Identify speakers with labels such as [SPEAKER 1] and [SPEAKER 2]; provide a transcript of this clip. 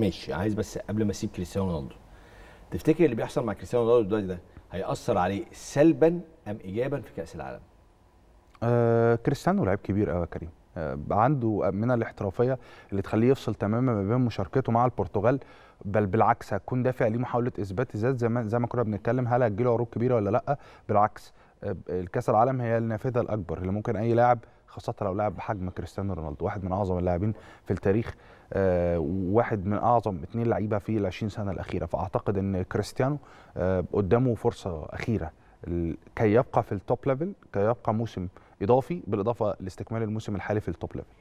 [SPEAKER 1] ماشي عايز بس قبل ما اسيب كريستيانو رونالدو تفتكر اللي بيحصل مع كريستيانو رونالدو دلوقتي ده هيأثر عليه سلبا ام ايجابا في كاس العالم؟
[SPEAKER 2] آه كريستيانو لعيب كبير قوي يا كريم آه عنده من الاحترافيه اللي تخليه يفصل تماما ما بين مشاركته مع البرتغال بل بالعكس هتكون دافع ليه محاوله اثبات ذات زي ما زي ما كنا بنتكلم هل هتجيله عروض كبيره ولا لا بالعكس آه الكاس العالم هي النافذه الاكبر اللي ممكن اي لاعب خاصه لو لاعب بحجم كريستيانو رونالدو واحد من اعظم اللاعبين في التاريخ آه واحد من اعظم اثنين لعيبه في العشرين سنه الاخيره فاعتقد ان كريستيانو آه، قدامه فرصه اخيره كي يبقى في التوب ليفل كي يبقى موسم اضافي بالاضافه لاستكمال الموسم الحالي في التوب ليفل